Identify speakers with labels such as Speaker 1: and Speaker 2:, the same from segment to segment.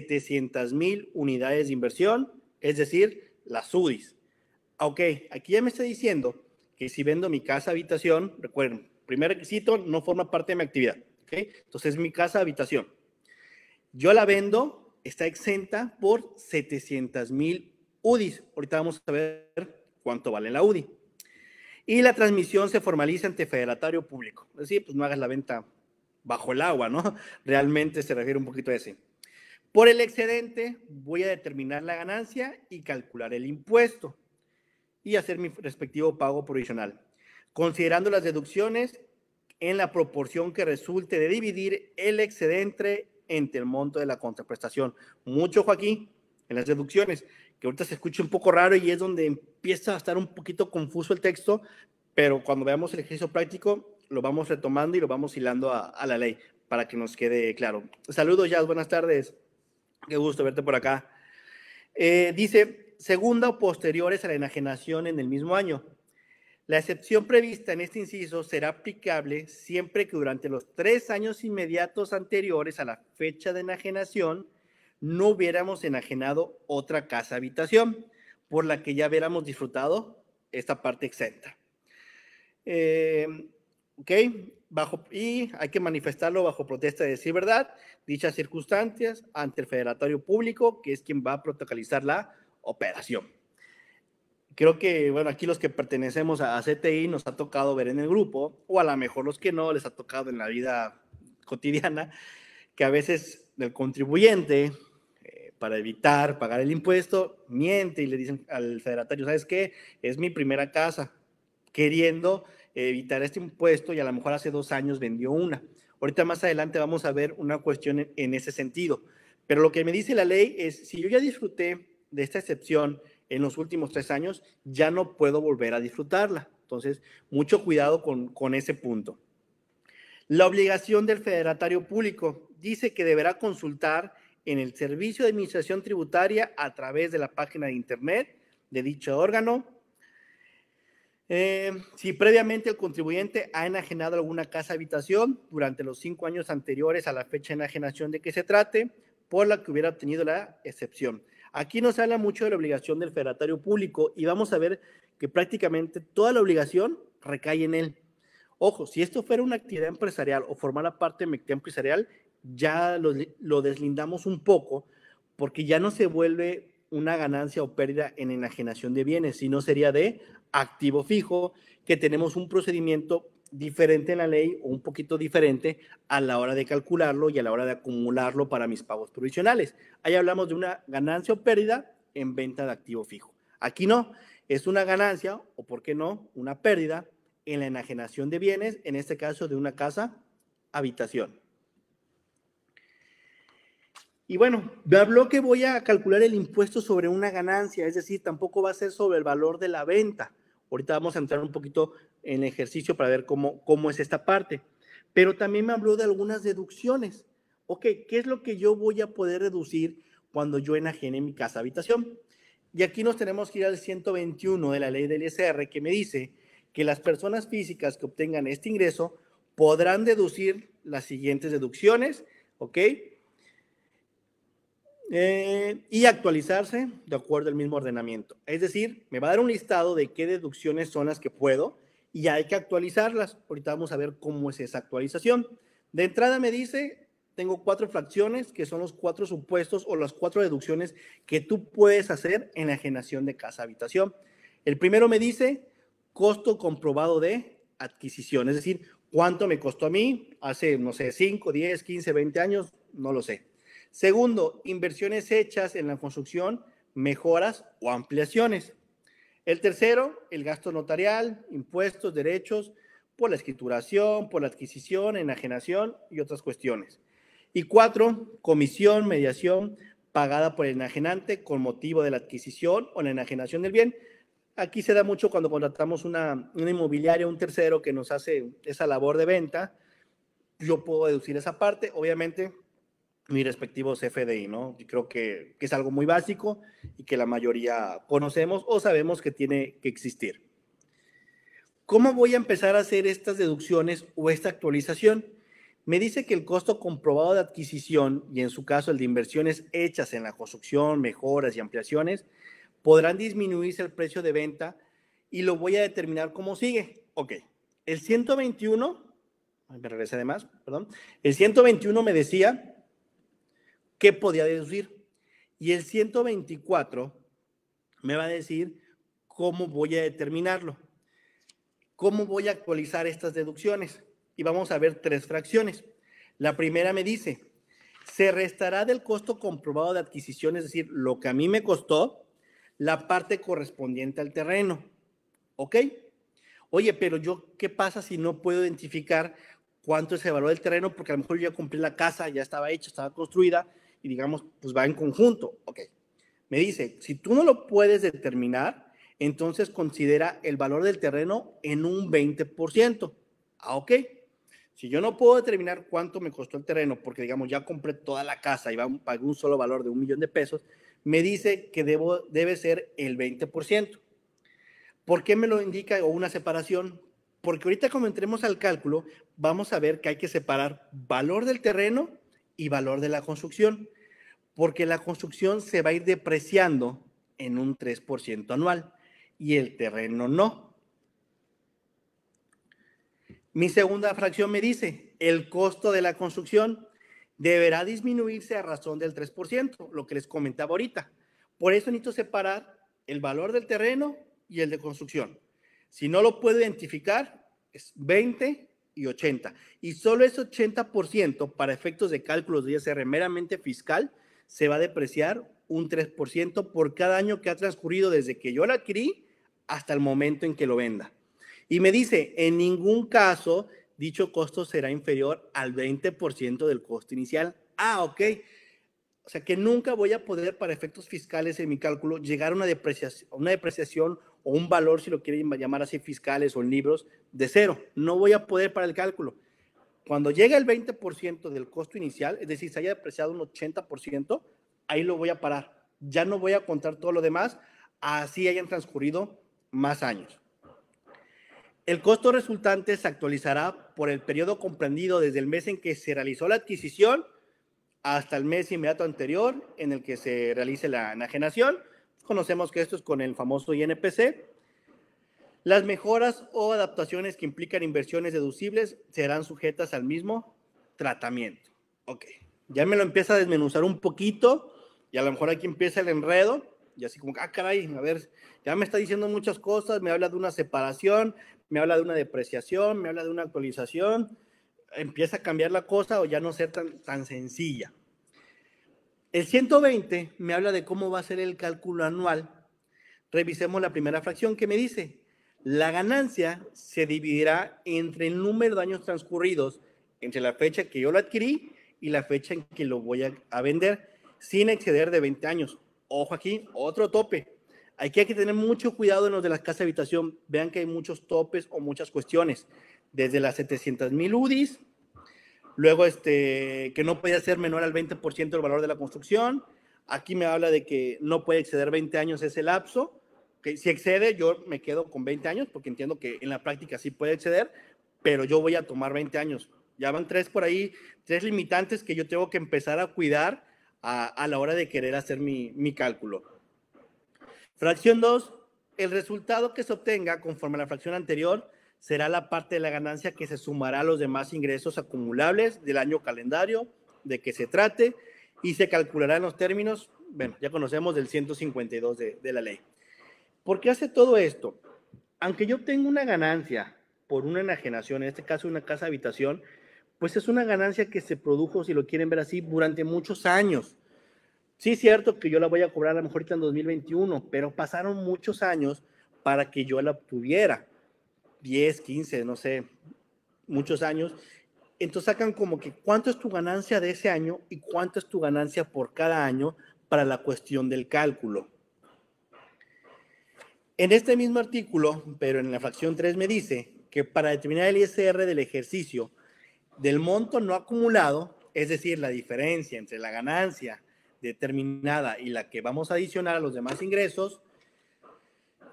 Speaker 1: 700 mil unidades de inversión, es decir, las UDIs. Ok, aquí ya me está diciendo que si vendo mi casa habitación, recuerden, primer requisito, no forma parte de mi actividad. ¿okay? Entonces, mi casa habitación. Yo la vendo, está exenta por 700 mil UDIs. Ahorita vamos a ver cuánto vale la UDI. Y la transmisión se formaliza ante federatario público. Es decir, pues no hagas la venta bajo el agua, ¿no? Realmente se refiere un poquito a ese. Por el excedente voy a determinar la ganancia y calcular el impuesto y hacer mi respectivo pago provisional, considerando las deducciones en la proporción que resulte de dividir el excedente entre el monto de la contraprestación. Mucho ojo aquí en las deducciones, que ahorita se escucha un poco raro y es donde empieza a estar un poquito confuso el texto, pero cuando veamos el ejercicio práctico lo vamos retomando y lo vamos hilando a, la ley para que nos quede claro. Saludos, ya, buenas tardes. Qué gusto verte por acá. Eh, dice, segunda o posteriores a la enajenación en el mismo año. La excepción prevista en este inciso será aplicable siempre que durante los tres años inmediatos anteriores a la fecha de enajenación no hubiéramos enajenado otra casa habitación por la que ya hubiéramos disfrutado esta parte exenta. Eh, ¿ok? Bajo, y hay que manifestarlo bajo protesta de decir verdad, dichas circunstancias ante el federatorio público, que es quien va a protocolizar la operación. Creo que, bueno, aquí los que pertenecemos a CTI nos ha tocado ver en el grupo, o a lo mejor los que no les ha tocado en la vida cotidiana, que a veces el contribuyente, eh, para evitar pagar el impuesto, miente y le dicen al federatario, ¿sabes qué? Es mi primera casa, queriendo evitar este impuesto y a lo mejor hace dos años vendió una. Ahorita más adelante vamos a ver una cuestión en, ese sentido. Pero lo que me dice la ley es, si yo ya disfruté de esta excepción en los últimos tres años, ya no puedo volver a disfrutarla. Entonces, mucho cuidado con, con ese punto. La obligación del federatario público dice que deberá consultar en el Servicio de Administración Tributaria a través de la página de Internet de dicho órgano eh, si previamente el contribuyente ha enajenado alguna casa habitación durante los cinco años anteriores a la fecha de enajenación de que se trate, por la que hubiera obtenido la excepción. Aquí nos habla mucho de la obligación del federatario público y vamos a ver que prácticamente toda la obligación recae en él. Ojo, si esto fuera una actividad empresarial o formara parte de mi actividad empresarial, ya lo deslindamos un poco porque ya no se vuelve una ganancia o pérdida en enajenación de bienes, sino sería de activo fijo, que tenemos un procedimiento diferente en la ley o un poquito diferente a la hora de calcularlo y a la hora de acumularlo para mis pagos provisionales. Ahí hablamos de una ganancia o pérdida en venta de activo fijo. Aquí no, es una ganancia o, por qué no, una pérdida en la enajenación de bienes, en este caso de una casa, habitación. Y bueno, me habló que voy a calcular el impuesto sobre una ganancia, es decir, tampoco va a ser sobre el valor de la venta. Ahorita vamos a entrar un poquito en el ejercicio para ver cómo, cómo es esta parte. Pero también me habló de algunas deducciones. Ok, ¿qué es lo que yo voy a poder deducir cuando yo enajene mi casa habitación? Y aquí nos tenemos que ir al 121 de la ley del ISR que me dice que las personas físicas que obtengan este ingreso podrán deducir las siguientes deducciones, ¿ok? Eh, y actualizarse de acuerdo al mismo ordenamiento. Es decir, me va a dar un listado de qué deducciones son las que puedo y hay que actualizarlas. Ahorita vamos a ver cómo es esa actualización. De entrada me dice, tengo cuatro fracciones que son los cuatro supuestos o las cuatro deducciones que tú puedes hacer en la ajenación de casa-habitación. El primero me dice costo comprobado de adquisición, es decir, cuánto me costó a mí hace, no sé, 5, 10, 15, 20 años, no lo sé. Segundo, inversiones hechas en la construcción, mejoras o ampliaciones. El tercero, el gasto notarial, impuestos, derechos, por la escrituración, por la adquisición, enajenación y otras cuestiones. Y cuatro, comisión, mediación pagada por el enajenante con motivo de la adquisición o la enajenación del bien. Aquí se da mucho cuando contratamos una, una inmobiliaria, un tercero que nos hace esa labor de venta. Yo puedo deducir esa parte. Obviamente, mi respectivos FDI, ¿no? creo que, es algo muy básico y que la mayoría conocemos o sabemos que tiene que existir. ¿Cómo voy a empezar a hacer estas deducciones o esta actualización? Me dice que el costo comprobado de adquisición y en su caso el de inversiones hechas en la construcción, mejoras y ampliaciones podrán disminuirse el precio de venta y lo voy a determinar cómo sigue. Ok, el 121, me regresé más, perdón, el 121 me decía qué podía deducir. Y el 124 me va a decir cómo voy a determinarlo, cómo voy a actualizar estas deducciones. Y vamos a ver tres fracciones. La primera me dice, se restará del costo comprobado de adquisición, es decir, lo que a mí me costó, la parte correspondiente al terreno. ¿Ok? Oye, pero yo, ¿qué pasa si no puedo identificar cuánto es el valor del terreno? Porque a lo mejor yo ya cumplí la casa, ya estaba hecha, estaba construida, y digamos, pues va en conjunto. Ok. Me dice, si tú no lo puedes determinar, entonces considera el valor del terreno en un 20%. Ah, ok. Si yo no puedo determinar cuánto me costó el terreno, porque digamos ya compré toda la casa y pagué un solo valor de un millón de pesos, me dice que debo, debe ser el 20%. ¿Por qué me lo indica o una separación? Porque ahorita como entremos al cálculo, vamos a ver que hay que separar valor del terreno y valor de la construcción, porque la construcción se va a ir depreciando en un 3% anual y el terreno no. Mi segunda fracción me dice, el costo de la construcción deberá disminuirse a razón del 3%, lo que les comentaba ahorita. Por eso necesito separar el valor del terreno y el de construcción. Si no lo puedo identificar, es 20 y 80. Y solo ese 80% para efectos de cálculos de ISR meramente fiscal se va a depreciar un 3% por cada año que ha transcurrido desde que yo la adquirí hasta el momento en que lo venda. Y me dice, en ningún caso dicho costo será inferior al 20% del costo inicial. Ah, ok o sea, que nunca voy a poder para efectos fiscales en mi cálculo llegar a una depreciación, depreciación o un valor, si lo quieren llamar así, fiscales o en libros, de cero. No voy a poder para el cálculo. Cuando llegue el 20% del costo inicial, es decir, se haya depreciado un 80%, ahí lo voy a parar. Ya no voy a contar todo lo demás, así hayan transcurrido más años. El costo resultante se actualizará por el periodo comprendido desde el mes en que se realizó la adquisición hasta el mes inmediato anterior en el que se realice la enajenación. Conocemos que esto es con el famoso INPC. Las mejoras o adaptaciones que implican inversiones deducibles serán sujetas al mismo tratamiento. Ok, ya me lo empieza a desmenuzar un poquito y a lo mejor aquí empieza el enredo y así como, ah, caray, a ver, ya me está diciendo muchas cosas, me habla de una separación, me habla de una depreciación, me habla de una actualización, empieza a cambiar la cosa o ya no ser tan, tan sencilla. El 120 me habla de cómo va a ser el cálculo anual. Revisemos la primera fracción que me dice, la ganancia se dividirá entre el número de años transcurridos, entre la fecha que yo lo adquirí y la fecha en que lo voy a, vender, sin exceder de 20 años. Ojo aquí, otro tope. Aquí hay que tener mucho cuidado en los de las casa de habitación. Vean que hay muchos topes o muchas cuestiones desde las 700 mil UDIs, luego este, que no puede ser menor al 20% del valor de la construcción, aquí me habla de que no puede exceder 20 años ese lapso, que si excede yo me quedo con 20 años porque entiendo que en la práctica sí puede exceder, pero yo voy a tomar 20 años. Ya van tres por ahí, tres limitantes que yo tengo que empezar a cuidar a, la hora de querer hacer mi, mi cálculo. Fracción 2, el resultado que se obtenga conforme a la fracción anterior será la parte de la ganancia que se sumará a los demás ingresos acumulables del año calendario de que se trate y se calculará en los términos, bueno, ya conocemos del 152 de, la ley. ¿Por qué hace todo esto? Aunque yo tengo una ganancia por una enajenación, en este caso una casa habitación, pues es una ganancia que se produjo, si lo quieren ver así, durante muchos años. Sí, es cierto que yo la voy a cobrar a lo mejor en 2021, pero pasaron muchos años para que yo la obtuviera. 10, 15, no sé, muchos años. Entonces sacan como que cuánto es tu ganancia de ese año y cuánto es tu ganancia por cada año para la cuestión del cálculo. En este mismo artículo, pero en la fracción 3 me dice que para determinar el ISR del ejercicio del monto no acumulado, es decir, la diferencia entre la ganancia determinada y la que vamos a adicionar a los demás ingresos,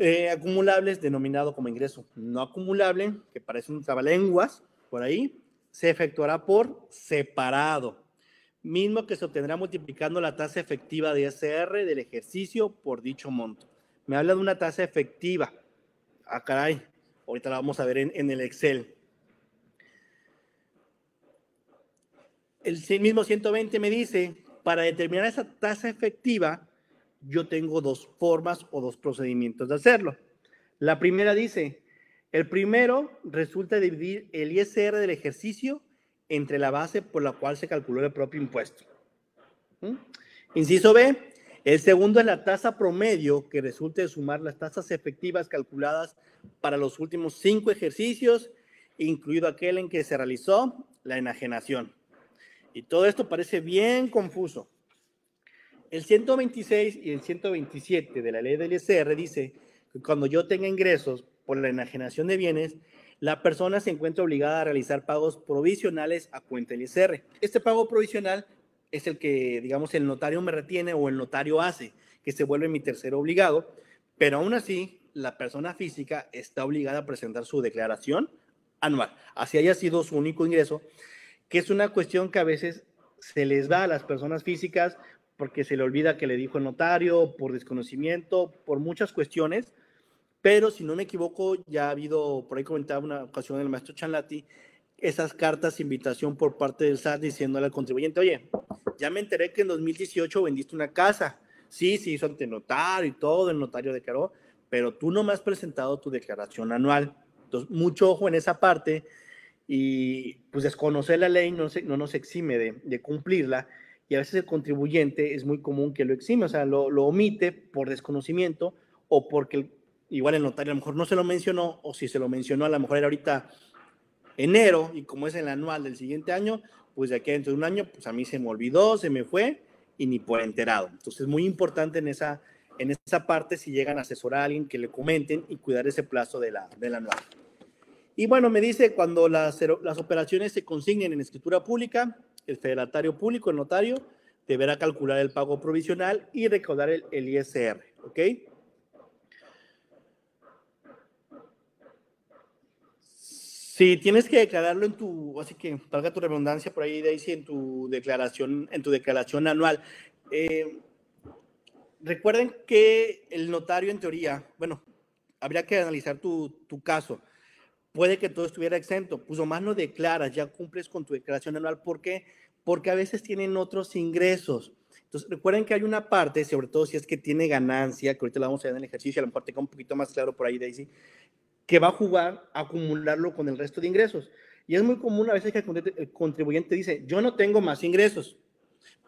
Speaker 1: eh, acumulables denominado como ingreso no acumulable, que parece un trabalenguas por ahí, se efectuará por separado, mismo que se obtendrá multiplicando la tasa efectiva de sr del ejercicio por dicho monto. Me habla de una tasa efectiva. Ah, caray, ahorita la vamos a ver en, en el Excel. El mismo 120 me dice, para determinar esa tasa efectiva, yo tengo dos formas o dos procedimientos de hacerlo. La primera dice, el primero resulta dividir el ISR del ejercicio entre la base por la cual se calculó el propio impuesto. ¿Mm? Inciso B, el segundo es la tasa promedio que resulta de sumar las tasas efectivas calculadas para los últimos cinco ejercicios, incluido aquel en que se realizó la enajenación. Y todo esto parece bien confuso el 126 y el 127 de la ley del ISR dice que cuando yo tenga ingresos por la enajenación de bienes, la persona se encuentra obligada a realizar pagos provisionales a cuenta del ISR. Este pago provisional es el que, digamos, el notario me retiene o el notario hace, que se vuelve mi tercero obligado, pero aún así la persona física está obligada a presentar su declaración anual, así haya sido su único ingreso, que es una cuestión que a veces se les va a las personas físicas porque se le olvida que le dijo el notario, por desconocimiento, por muchas cuestiones, pero si no me equivoco, ya ha habido, por ahí comentaba una ocasión el maestro Chanlati, esas cartas invitación por parte del SAT diciéndole al contribuyente, oye, ya me enteré que en 2018 vendiste una casa, sí, se hizo ante notario y todo, el notario declaró, pero tú no me has presentado tu declaración anual. Entonces, mucho ojo en esa parte, y pues desconocer la ley no, no nos exime de, cumplirla y a veces el contribuyente es muy común que lo exime, o sea, lo, omite por desconocimiento o porque igual el notario a lo mejor no se lo mencionó o si se lo mencionó a lo mejor era ahorita enero y como es el anual del siguiente año, pues de aquí dentro de un año, pues a mí se me olvidó, se me fue y ni por enterado. Entonces es muy importante en esa, en esa parte si llegan a asesorar a alguien que le comenten y cuidar ese plazo de la, del anual. Y bueno, me dice cuando las, operaciones se consignen en escritura pública, el federatario público, el notario, deberá calcular el pago provisional y recaudar el, ISR, ¿ok? Si tienes que declararlo en tu, así que valga tu redundancia por ahí, Daisy, en tu declaración, en tu declaración anual. Eh, recuerden que el notario en teoría, bueno, habría que analizar tu, tu caso, puede que todo estuviera exento, pues más no declaras, ya cumples con tu declaración anual. ¿Por qué? Porque a veces tienen otros ingresos. Entonces, recuerden que hay una parte, sobre todo si es que tiene ganancia, que ahorita la vamos a ver en el ejercicio, la parte que es un poquito más claro por ahí, Daisy, que va a jugar a acumularlo con el resto de ingresos. Y es muy común a veces que el contribuyente dice, yo no tengo más ingresos,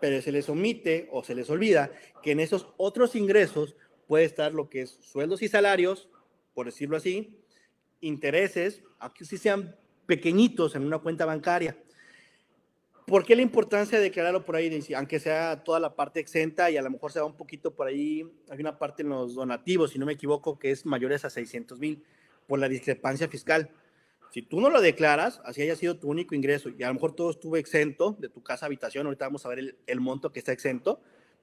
Speaker 1: pero se les omite o se les olvida que en esos otros ingresos puede estar lo que es sueldos y salarios, por decirlo así, intereses, aunque sí sean pequeñitos en una cuenta bancaria. ¿Por qué la importancia de declararlo por ahí, aunque sea toda la parte exenta y a lo mejor se va un poquito por ahí? Hay una parte en los donativos, si no me equivoco, que es mayores a 600 mil por la discrepancia fiscal. Si tú no lo declaras, así haya sido tu único ingreso, y a lo mejor todo estuvo exento de tu casa, habitación, ahorita vamos a ver el, el monto que está exento.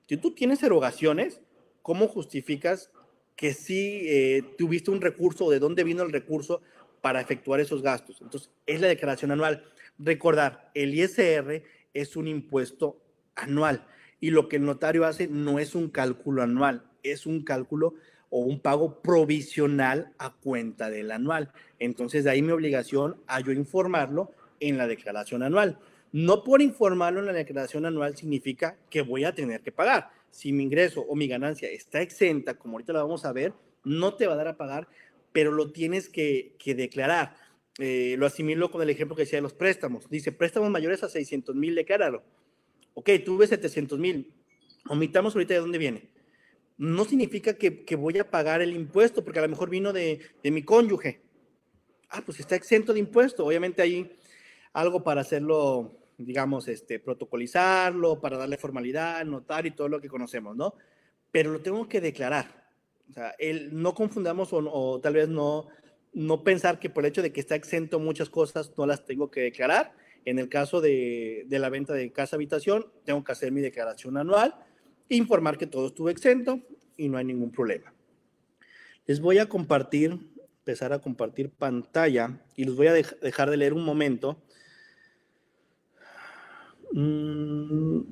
Speaker 1: Si tú tienes erogaciones, ¿cómo justificas que sí eh, tuviste un recurso o de dónde vino el recurso para efectuar esos gastos. Entonces, es la declaración anual. Recordar, el ISR es un impuesto anual y lo que el notario hace no es un cálculo anual, es un cálculo o un pago provisional a cuenta del anual. Entonces, de ahí mi obligación a yo informarlo en la declaración anual. No por informarlo en la declaración anual significa que voy a tener que pagar si mi ingreso o mi ganancia está exenta, como ahorita la vamos a ver, no te va a dar a pagar, pero lo tienes que, declarar. Eh, lo asimilo con el ejemplo que decía de los préstamos. Dice, préstamos mayores a 600 mil, cáralo. Ok, tuve 700 mil. Omitamos ahorita de dónde viene. No significa que, voy a pagar el impuesto, porque a lo mejor vino de, de mi cónyuge. Ah, pues está exento de impuesto. Obviamente hay algo para hacerlo digamos, este, protocolizarlo, para darle formalidad, notar y todo lo que conocemos, ¿no? Pero lo tengo que declarar. O sea, el, no confundamos o, tal vez no, no pensar que por el hecho de que está exento muchas cosas no las tengo que declarar. En el caso de, de la venta de casa-habitación, tengo que hacer mi declaración anual, informar que todo estuvo exento y no hay ningún problema. Les voy a compartir, empezar a compartir pantalla y los voy a dejar de leer un momento 嗯。